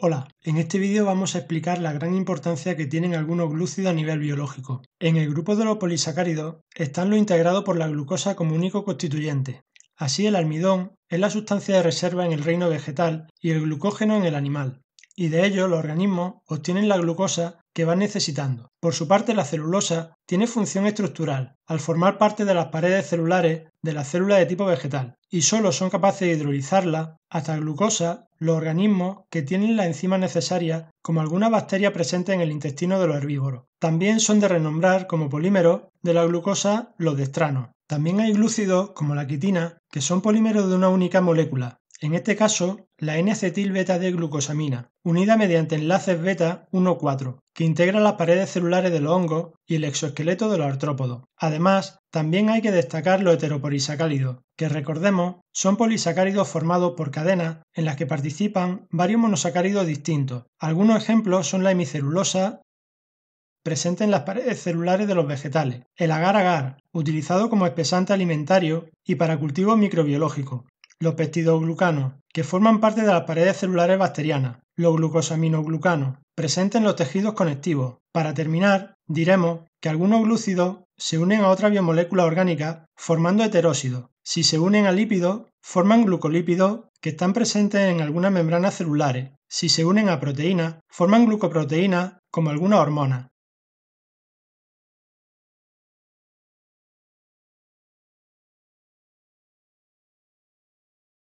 Hola, en este vídeo vamos a explicar la gran importancia que tienen algunos glúcidos a nivel biológico. En el grupo de los polisacáridos están los integrados por la glucosa como único constituyente. Así el almidón es la sustancia de reserva en el reino vegetal y el glucógeno en el animal y de ello los organismos obtienen la glucosa que van necesitando. Por su parte, la celulosa tiene función estructural al formar parte de las paredes celulares de las célula de tipo vegetal y solo son capaces de hidrolizarla hasta glucosa los organismos que tienen la enzima necesaria, como alguna bacteria presente en el intestino de los herbívoros. También son de renombrar como polímeros de la glucosa los dextranos. También hay glúcidos como la quitina que son polímeros de una única molécula en este caso la N-acetil-beta de glucosamina, unida mediante enlaces beta 1,4, que integra las paredes celulares de los hongos y el exoesqueleto de los artrópodos. Además, también hay que destacar los heteropolisacáridos, que recordemos son polisacáridos formados por cadenas en las que participan varios monosacáridos distintos. Algunos ejemplos son la hemicelulosa, presente en las paredes celulares de los vegetales, el agar-agar, utilizado como espesante alimentario y para cultivo microbiológico los peptidoglucanos, que forman parte de las paredes celulares bacterianas, los glucosaminoglucanos, presentes en los tejidos conectivos. Para terminar, diremos que algunos glúcidos se unen a otra biomolécula orgánica formando heterósidos. Si se unen a lípidos, forman glucolípidos que están presentes en algunas membranas celulares. Si se unen a proteínas, forman glucoproteínas como algunas hormonas.